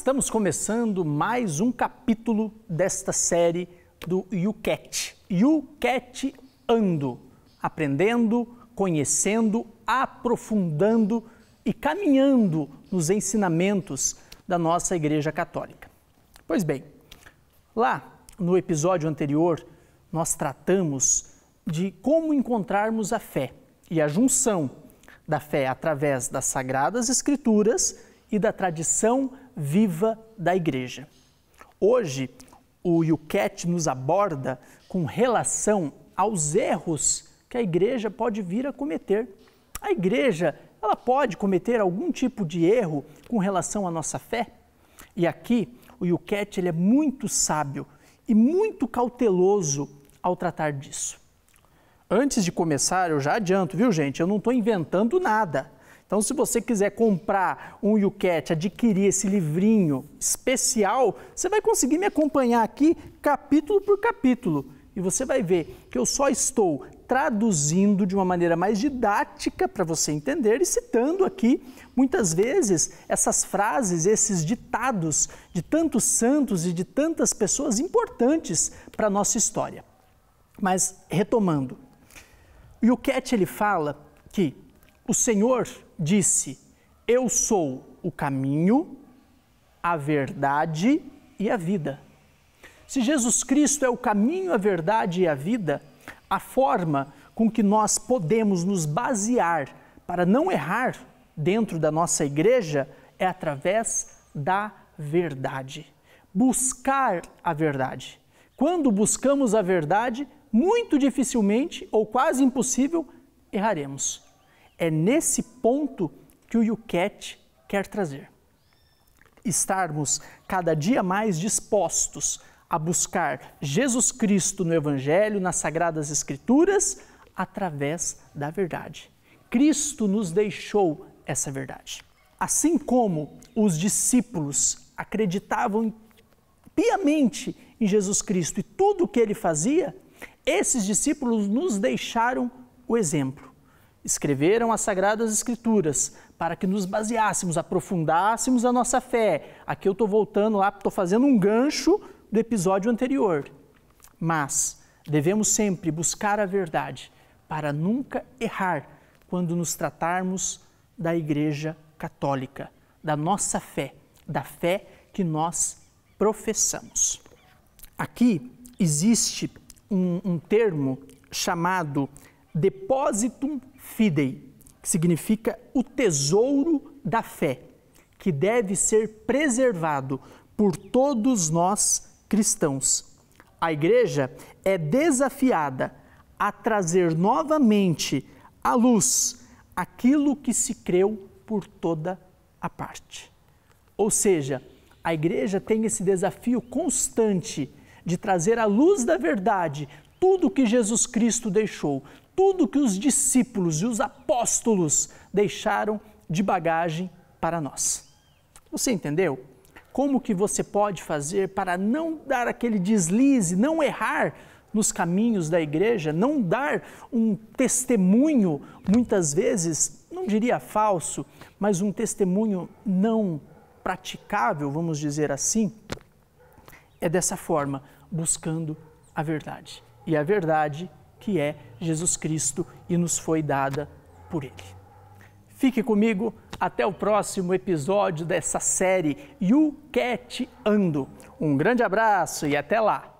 Estamos começando mais um capítulo desta série do YouCat. YouCat Ando, aprendendo, conhecendo, aprofundando e caminhando nos ensinamentos da nossa Igreja Católica. Pois bem, lá no episódio anterior nós tratamos de como encontrarmos a fé e a junção da fé através das sagradas escrituras e da tradição viva da igreja. Hoje, o Yucat nos aborda com relação aos erros que a igreja pode vir a cometer. A igreja, ela pode cometer algum tipo de erro com relação à nossa fé? E aqui, o Yucat ele é muito sábio e muito cauteloso ao tratar disso. Antes de começar, eu já adianto, viu gente? Eu não estou inventando nada. Então, se você quiser comprar um YouCat, adquirir esse livrinho especial, você vai conseguir me acompanhar aqui capítulo por capítulo. E você vai ver que eu só estou traduzindo de uma maneira mais didática para você entender e citando aqui, muitas vezes, essas frases, esses ditados de tantos santos e de tantas pessoas importantes para a nossa história. Mas, retomando, o Yucat ele fala que o Senhor disse: Eu sou o caminho, a verdade e a vida. Se Jesus Cristo é o caminho, a verdade e a vida, a forma com que nós podemos nos basear para não errar dentro da nossa igreja é através da verdade. Buscar a verdade. Quando buscamos a verdade, muito dificilmente ou quase impossível erraremos. É nesse ponto que o YouCat quer trazer. Estarmos cada dia mais dispostos a buscar Jesus Cristo no Evangelho, nas Sagradas Escrituras, através da verdade. Cristo nos deixou essa verdade. Assim como os discípulos acreditavam piamente em Jesus Cristo e tudo o que ele fazia, esses discípulos nos deixaram o exemplo. Escreveram as Sagradas Escrituras para que nos baseássemos, aprofundássemos a nossa fé. Aqui eu estou voltando lá, estou fazendo um gancho do episódio anterior. Mas devemos sempre buscar a verdade para nunca errar quando nos tratarmos da Igreja Católica, da nossa fé, da fé que nós professamos. Aqui existe um, um termo chamado depositum fidei, que significa o tesouro da fé, que deve ser preservado por todos nós cristãos. A igreja é desafiada a trazer novamente à luz aquilo que se creu por toda a parte. Ou seja, a igreja tem esse desafio constante de trazer à luz da verdade tudo que Jesus Cristo deixou, tudo que os discípulos e os apóstolos deixaram de bagagem para nós. Você entendeu? Como que você pode fazer para não dar aquele deslize, não errar nos caminhos da igreja, não dar um testemunho, muitas vezes, não diria falso, mas um testemunho não praticável, vamos dizer assim, é dessa forma, buscando a verdade e a verdade, que é Jesus Cristo e nos foi dada por Ele. Fique comigo até o próximo episódio dessa série You Cat Ando. Um grande abraço e até lá!